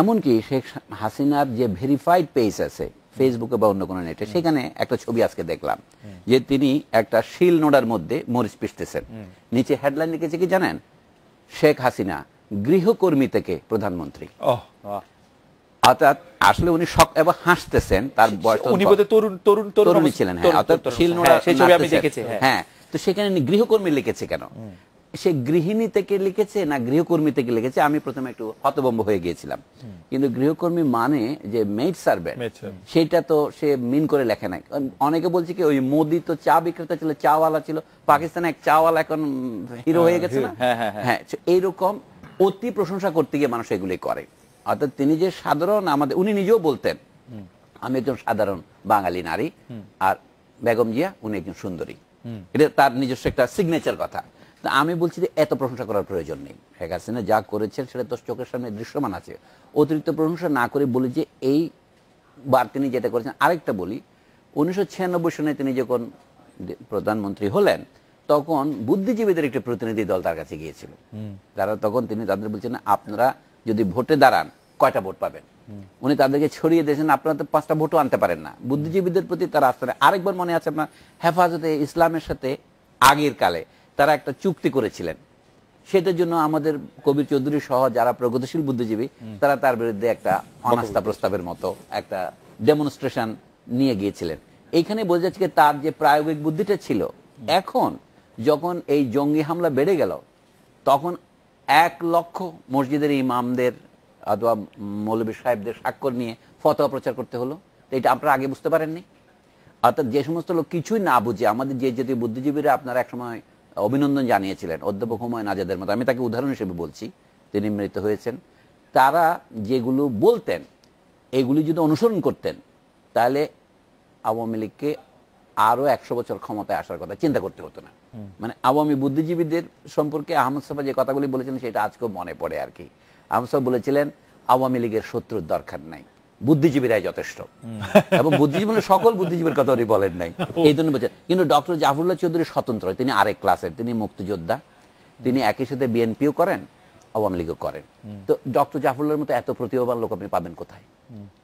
এমনকি শেখ হাসিনার যে ভেরিফাইড পেজ আছে ফেসবুকে বা অন্য কোনো নেটে সেখানে একটা ছবি আজকে দেখলাম যে তিনি একটা শিল নোডার মধ্যে মরিচ পিসতেছেন নিচে হেডলাইন লিখেছে কি জানেন শেখ হাসিনা গৃহকর্মী থেকে প্রধানমন্ত্রী অর্থাৎ আসলে উনি সব এবার হাসতেছেন তার বয়স উনি তরুণ তরুণ তরুণী ছিলেন হ্যাঁ অর্থাৎ শিল হ্যাঁ, নোড়া হ্যাঁ।, হ্যাঁ তো সেখানে গৃহকর্মী লিখেছে কেন সে গৃহিণী থেকে লিখেছে না গৃহকর্মী থেকে লিখেছে আমি প্রথমে একটু হতবম্ব হয়ে গিয়েছিলাম কিন্তু গৃহকর্মী মানে যে মেড সার্ভেন্ট সেটা তো সে মিন করে লেখে নাই অনেকে বলছে কি ওই মোদি তো চা বিক্রেতা ছিল চাওয়ালা ছিল পাকিস্তানে এক চাওয়ালা এখন হিরো হ্যাঁ, হয়ে গেছে না হ্যাঁ, হ্যাঁ, হ্যাঁ। এইরকম অতি প্রশংসা করতে গিয়ে মানুষ এগুলি করে অর্থাৎ তিনি যে সাধারণ আমাদের উনি নিজেও বলতেন আমি একজন সাধারণ বাঙালি নারী আর বেগম জিয়া উনি একজন সুন্দরী এটা তার নিজস্ব একটা সিগনেচার কথা তা আমি বলছি যে এত প্রশংসা করার প্রয়োজন নেই শেখ হাসিনা যা করেছেন সেটা তো চোখের সামনে দৃশ্যমান আছে অতিরিক্ত প্রশংসা না করে বলি যে এই বার তিনি যেটা করেছেন আরেকটা বলি উনিশশো সনে তিনি যখন প্রধানমন্ত্রী হলেন তখন বুদ্ধিজীবীদের একটি প্রতিনিধি দল তার কাছে গিয়েছিল তারা তখন তিনি তাদের বলছেন আপনারা যদি ভোটে দাঁড়ান কয়টা ভোট পাবেন উনি তাদেরকে ছড়িয়ে দিয়েছেন আপনারা তো পাঁচটা ভোটও আনতে পারেন না বুদ্ধিজীবীদের প্রতি তারা আস্থা আরেকবার মনে আছে আপনার হেফাজতে ইসলামের সাথে আগের কালে তারা একটা চুক্তি করেছিলেন সেটার জন্য আমাদের কবির চৌধুরী সহ যারা প্রগতিশীল বুদ্ধিজীবী তারা তার বিরুদ্ধে একটা অনাস্থা প্রস্তাবের মতো একটা ডেমনস্ট্রেশন নিয়ে গিয়েছিলেন এইখানে বোঝা যাচ্ছে তার যে প্রায়োগিক বুদ্ধিটা ছিল এখন যখন এই জঙ্গি হামলা বেড়ে গেল তখন এক লক্ষ মসজিদের ইমামদের অথবা মৌলবী সাহেবদের স্বাক্ষর নিয়ে ফতোয়া প্রচার করতে হলো এটা আপনারা আগে বুঝতে পারেননি অর্থাৎ যে সমস্ত লোক কিছুই না বুঝে আমাদের যে যদি বুদ্ধিজীবীরা আপনারা একসময় অভিনন্দন জানিয়েছিলেন অধ্যাপক হুমায়ুন আজাদের মতো আমি তাকে উদাহরণ হিসেবে বলছি তিনি মৃত হয়েছেন তারা যেগুলো বলতেন এগুলি যদি অনুসরণ করতেন তাহলে আওয়ামী লীগকে আরও একশো বছর ক্ষমতায় আসার কথা চিন্তা করতে হতো না মানে আওয়ামী বুদ্ধিজীবীদের সম্পর্কে আহমদ সাহা যে কথাগুলি বলেছিলেন সেটা আজকেও মনে পড়ে আর কি আহমদ সাহা বলেছিলেন আওয়ামী লীগের শত্রুর দরকার নাই বুদ্ধিজীবীরাই যথেষ্ট এবং বুদ্ধিজীবী সকল বুদ্ধিজীবীর কথা উনি বলেন নাই এই জন্য বলছেন কিন্তু ডক্টর জাফরুল্লাহ চৌধুরী স্বতন্ত্র তিনি আরেক ক্লাসের তিনি মুক্তিযোদ্ধা তিনি একই সাথে বিএনপিও করেন আওয়ামী লীগও করেন তো ডক্টর জাফরুল্লাহর মতো এত প্রতিভাবান লোক আপনি পাবেন কোথায়